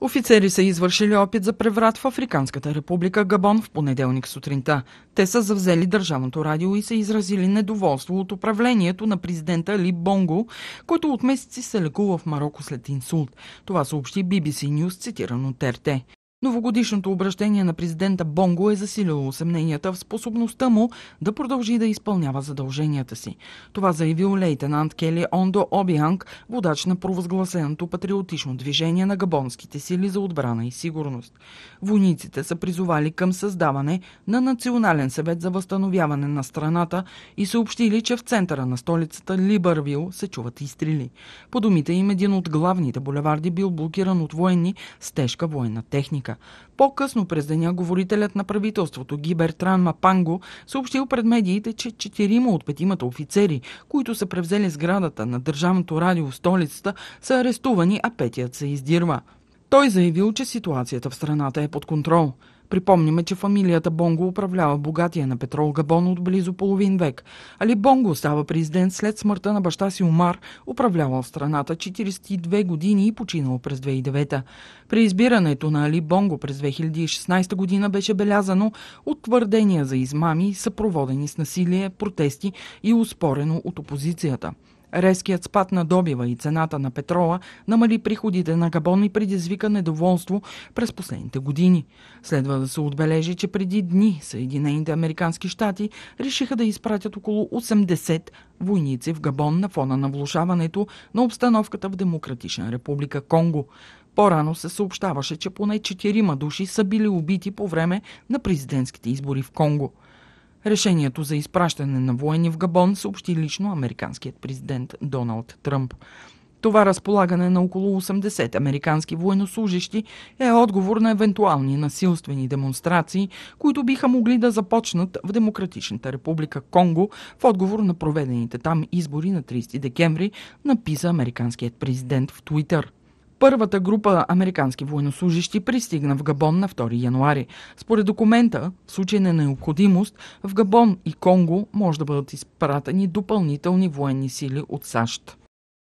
Офицери са извършили опит за преврат в Африканската република Габон в понеделник сутринта. Те са завзели Държавното радио и са изразили недоволство от управлението на президента Ли Бонго, който от месеци се лекува в Марокко след инсулт. Това съобщи BBC News, цитирано от Новогодишното обращение на президента Бонго е засилило съмненията в способността му да продължи да изпълнява задълженията си. Това заявил лейтенант Кели Ондо Обианг, водач на провъзгласеното патриотично движение на габонските сили за отбрана и сигурност. Войниците са призовали към създаване на Национален съвет за възстановяване на страната и съобщили, че в центъра на столицата Либървил се чуват изстрели. По думите им един от главните булеварди бил блокиран от военни с тежка военна техника. По-късно през деня говорителят на правителството Гибертран Мапанго съобщил пред медиите, че четирима от петимата офицери, които са превзели сградата на Държавното радио в столицата, са арестувани, а петият се издирва. Той заявил, че ситуацията в страната е под контрол. Припомняме, че фамилията Бонго управлява богатия на петрол Габон от близо половин век. Али Бонго става президент след смъртта на баща си Омар, управлявал страната 42 години и починал през 2009. При избирането на Али Бонго през 2016 година беше белязано от твърдения за измами, съпроводени с насилие, протести и успорено от опозицията. Резкият спад на добива и цената на петрола намали приходите на Габон и предизвика недоволство през последните години. Следва да се отбележи, че преди дни Съединените Американски щати решиха да изпратят около 80 войници в Габон на фона на влушаването на обстановката в Демократична република Конго. По-рано се съобщаваше, че поне четирима души са били убити по време на президентските избори в Конго. Решението за изпращане на воени в Габон съобщи лично американският президент Доналд Тръмп. Това разполагане на около 80 американски военнослужащи е отговор на евентуални насилствени демонстрации, които биха могли да започнат в Демократичната република Конго в отговор на проведените там избори на 30 декември, написа американският президент в Твитър. Първата група американски военнослужащи пристигна в Габон на 2 януари. Според документа, в случай на необходимост, в Габон и Конго може да бъдат изпратени допълнителни военни сили от САЩ.